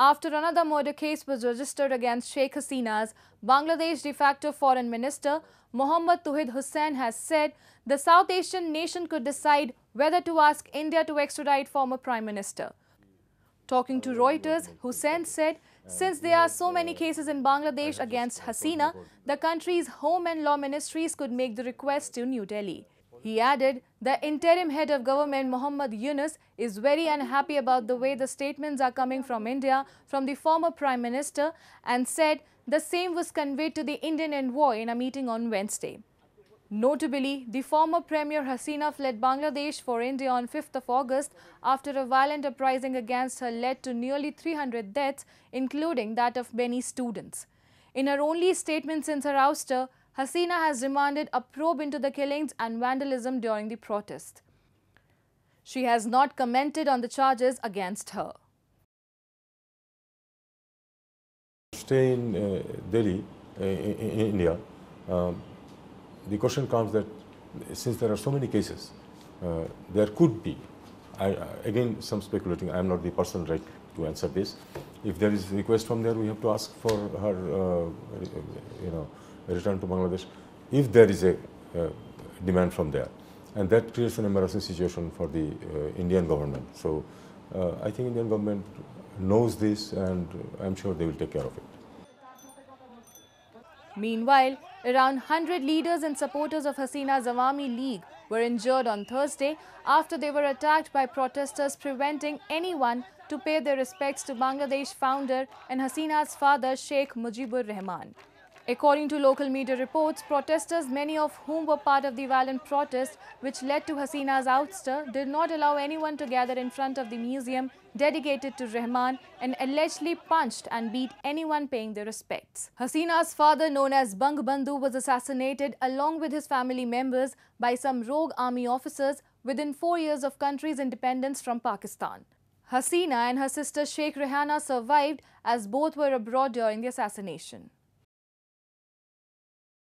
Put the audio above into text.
after another murder case was registered against Sheikh Hasina's Bangladesh de facto foreign minister Mohammad Tuhid Hussain has said the South Asian nation could decide whether to ask India to extradite former prime minister. Talking to Reuters, Hussain said since there are so many cases in Bangladesh against Hasina, the country's home and law ministries could make the request to New Delhi. He added, the interim head of government Mohammad Yunus is very unhappy about the way the statements are coming from India from the former prime minister and said the same was conveyed to the Indian envoy in a meeting on Wednesday. Notably, the former Premier Hasina fled Bangladesh for India on 5th of August after a violent uprising against her led to nearly 300 deaths, including that of many students. In her only statement since her ouster, Hasina has demanded a probe into the killings and vandalism during the protest. She has not commented on the charges against her. Stay in uh, Delhi, uh, in India, um, the question comes that since there are so many cases, uh, there could be, I, uh, again some speculating, I am not the person right to answer this. If there is request from there, we have to ask for her, uh, uh, you know, return to Bangladesh if there is a uh, demand from there. And that creates an embarrassing situation for the uh, Indian government. So uh, I think Indian government knows this and I'm sure they will take care of it. Meanwhile, around 100 leaders and supporters of Hasina's Awami League were injured on Thursday after they were attacked by protesters preventing anyone to pay their respects to Bangladesh founder and Hasina's father Sheikh Mujibur Rahman. According to local media reports, protesters, many of whom were part of the violent protest which led to Hasina's ouster, did not allow anyone to gather in front of the museum dedicated to Rahman and allegedly punched and beat anyone paying their respects. Hasina's father, known as Bang Bandhu, was assassinated along with his family members by some rogue army officers within four years of country's independence from Pakistan. Hasina and her sister Sheikh Rehana survived as both were abroad during the assassination.